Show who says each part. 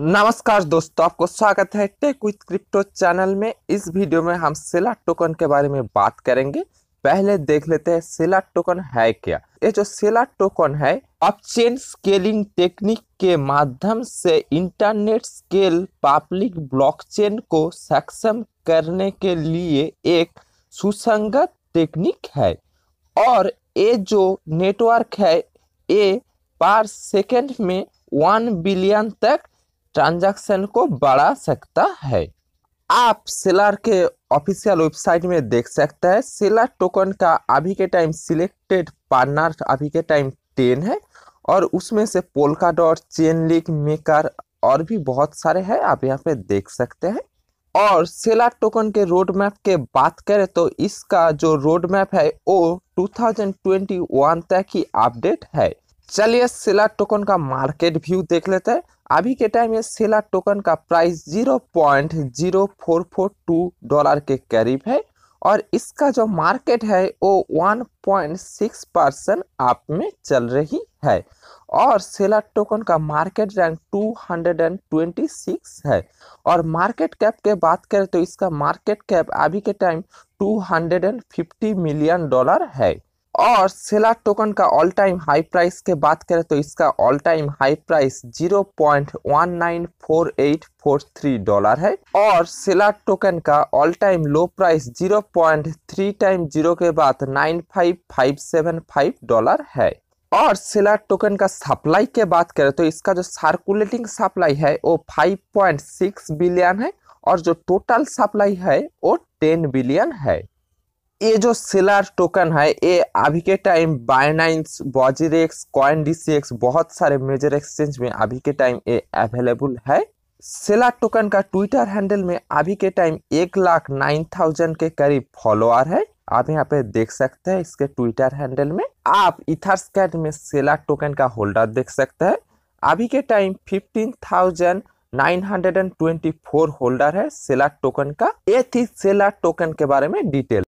Speaker 1: नमस्कार दोस्तों आपको स्वागत है टेक विथ क्रिप्टो चैनल में इस वीडियो में हम सिला टोकन के बारे में बात करेंगे पहले देख लेते हैं सिला टोकन है क्या ये जो सिला टोकन है अब चेन स्केलिंग टेक्निक के माध्यम से इंटरनेट स्केल पब्लिक ब्लॉकचेन को सक्षम करने के लिए एक सुसंगत टेक्निक है और ये जो नेटवर्क है ये पर सेकेंड में वन बिलियन तक ट्रांजैक्शन को बढ़ा सकता है आप सेलर के ऑफिशियल वेबसाइट में देख सकते हैं सेलर टोकन का अभी के टाइम सिलेक्टेड पार्टनर अभी के टाइम टेन है और उसमें से Polkadot Chainlink maker और भी बहुत सारे हैं आप यहाँ पे देख सकते हैं और सेलर टोकन के रोड मैप के बात करें तो इसका जो रोड मैप है वो 2021 तक ही अपडेट है चलिए सेलर टोकन का मार्केट व्यू देख लेते हैं अभी के टाइम में सेलर टोकन का price zero point zero four four two dollar के करीब है और इसका जो मार्केट है वो वन पॉइंट सिक्स परसेंट आप में चल रही है और सेलर टोकन का market rank two hundred and twenty six है और मार्केट कैप के बात करें तो इसका मार्केट कैप अभी के time two hundred and fifty million dollar है और सेलर टोकन का ऑल टाइम हाई प्राइस के बात करें तो इसका all time high price 0.194843 dollar है और सेलर टोकन का all time low price 0.3 time zero के बाद 95575 डॉलर है और सेलर टोकन का सप्लाई के बात करें तो इसका जो सर्कुलेटिंग सप्लाई है वो 5.6 बिलियन है और जो टोटल सप्लाई है वो 10 बिलियन है ये जो सिलार टोकन है ये अभी के time Binance WazirX CoinDCX बहुत सारे मेजर एक्सचेंज में अभी के टाइम ये अवेलेबल है सिलार टोकन का ट्विटर हैंडल में अभी के टाइम एक लाख नाइन थाउजेंड के करीब फॉलोअर है आप यहाँ पे देख सकते हैं इसके ट्विटर हैंडल में आप इथर्स कैट में सिलार टोकन का होल्डर देख सकते हैं अभी के time fifteen thousand nine hundred and twenty four holder है सेलर टोकन का ये थी सेलर टोकन के बारे में डिटेल